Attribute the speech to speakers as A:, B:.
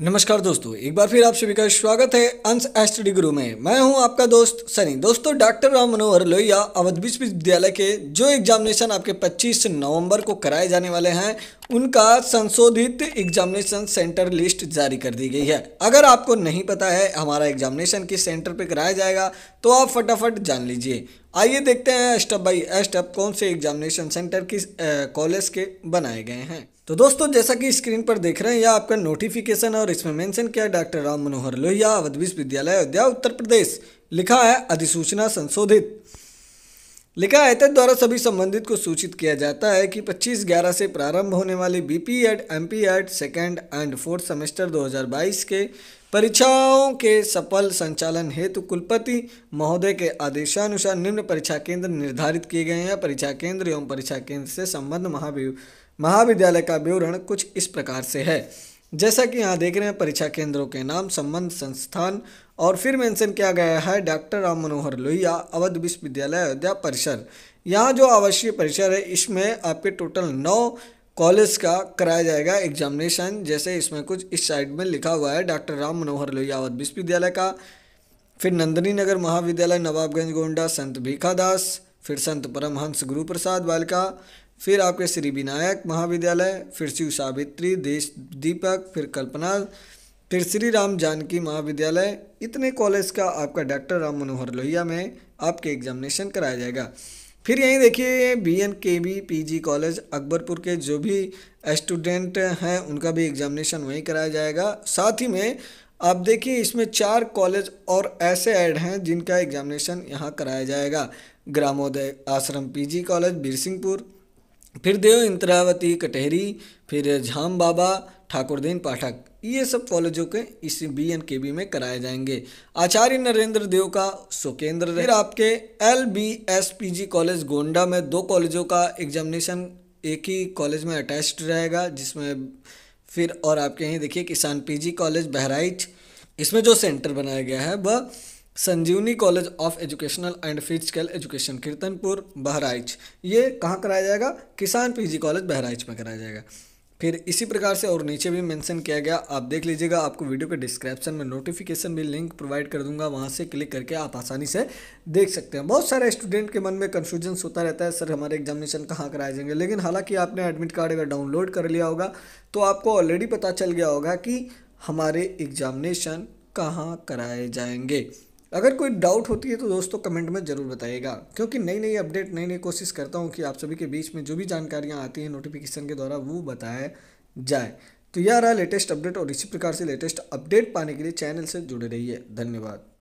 A: नमस्कार दोस्तों एक बार फिर आप सभी का स्वागत है अंश एस्टडी गुरु में मैं हूं आपका दोस्त सनी दोस्तों डॉक्टर राम मनोहर लोहिया अवध विश्वविद्यालय के जो एग्जामिनेशन आपके 25 नवंबर को कराए जाने वाले हैं उनका संशोधित एग्जामिनेशन सेंटर लिस्ट जारी कर दी गई है अगर आपको नहीं पता है हमारा एग्जामिनेशन किस सेंटर पर कराया जाएगा तो आप फटाफट जान लीजिए आइए देखते हैं स्टेप बाई स्टेप कौन से एग्जामिनेशन सेंटर किस कॉलेज के बनाए गए हैं तो दोस्तों जैसा कि स्क्रीन पर देख रहे हैं यह आपका नोटिफिकेशन और इसमें मेंशन किया डॉक्टर राम मनोहर लोहिया अवध विश्वविद्यालय अयोध्या उत्तर प्रदेश लिखा है अधिसूचना संशोधित लिखा है एतद द्वारा सभी संबंधित को सूचित किया जाता है कि 25 ग्यारह से प्रारंभ होने वाली BP Ed M P Ed second and fourth semester 2022 के परीक्षाओं के सफल संचालन हेतु कुलपति महोदय के आदेशानुसार निम्न परीक्षा केंद्र निर्धारित किए गए हैं परीक्षा केंद्र एवं परीक्षा केंद्र से संबद्ध महावि महाविद्यालय का विवरण कुछ इस प्रकार से है जैसा कि यहाँ देख रहे हैं परीक्षा केंद्रों के नाम संबंध संस्थान और फिर मेंशन किया गया है डॉक्टर राम मनोहर लोहिया अवध विश्वविद्यालय अयोध्या परिसर यहाँ जो आवासीय परिसर है इसमें आपके टोटल नौ कॉलेज का कराया जाएगा एग्जामिनेशन जैसे इसमें कुछ इस साइड में लिखा हुआ है डॉक्टर राम मनोहर लोहिया अवध विश्वविद्यालय का फिर नंदनी नगर महाविद्यालय नवाबगंज गोंडा संत भीखादास फिर संत परमहंस गुरुप्रसाद बालिका फिर आपके श्री विनायक महाविद्यालय फिर शिव सावित्री देश दीपक फिर कल्पना फिर श्री राम जानकी महाविद्यालय इतने कॉलेज का आपका डॉक्टर राम मनोहर लोहिया में आपके एग्जामिनेशन कराया जाएगा फिर यहीं देखिए B N K B P G college Akbarpur के जो भी स्टूडेंट हैं उनका भी एग्जामिनेशन वहीं कराया जाएगा साथ ही में आप देखिए इसमें चार कॉलेज और ऐसे ऐड हैं जिनका एग्जामिनेशन यहाँ कराया जाएगा ग्रामोदय आश्रम पीजी कॉलेज बीरसिंहपुर फिर देव इंद्रावती कटहरी फिर झाम बाबा ठाकुरदीन पाठक ये सब कॉलेजों के इस बी एन के बी में कराए जाएंगे आचार्य नरेंद्र देव का सुकेंद्र केंद्र फिर आपके L B S P G college Gonda में दो कॉलेजों का एग्जामिनेशन एक ही कॉलेज में अटैच्ड रहेगा जिसमें फिर और आपके यहीं देखिए किसान पीजी कॉलेज बहराइच इसमें जो सेंटर बनाया गया है वह Sanjivani college of educational and physical education Kirtanpur Bahraich ये कहाँ कराया जाएगा किसान पीजी कॉलेज बहराइच में कराया जाएगा फिर इसी प्रकार से और नीचे भी मेंशन किया गया आप देख लीजिएगा आपको वीडियो के डिस्क्रिप्शन में नोटिफिकेशन भी लिंक प्रोवाइड कर दूंगा वहाँ से क्लिक करके आप आसानी से देख सकते हैं बहुत सारे स्टूडेंट के मन में कन्फ्यूजन्स होता रहता है सर हमारे एग्जामिनेशन कहाँ कराए जाएंगे लेकिन हालांकि आपने एडमिट कार्ड अगर डाउनलोड कर लिया होगा तो आपको ऑलरेडी पता चल गया होगा कि हमारे एग्जामिनेशन कहाँ कराए जाएंगे अगर कोई डाउट होती है तो दोस्तों कमेंट में ज़रूर बताइएगा क्योंकि नई नई अपडेट नई नई कोशिश करता हूँ कि आप सभी के बीच में जो भी जानकारियाँ आती हैं नोटिफिकेशन के द्वारा वो बताया जाए तो यह रहा लेटेस्ट अपडेट और इसी प्रकार से लेटेस्ट अपडेट पाने के लिए चैनल से जुड़े रहिए धन्यवाद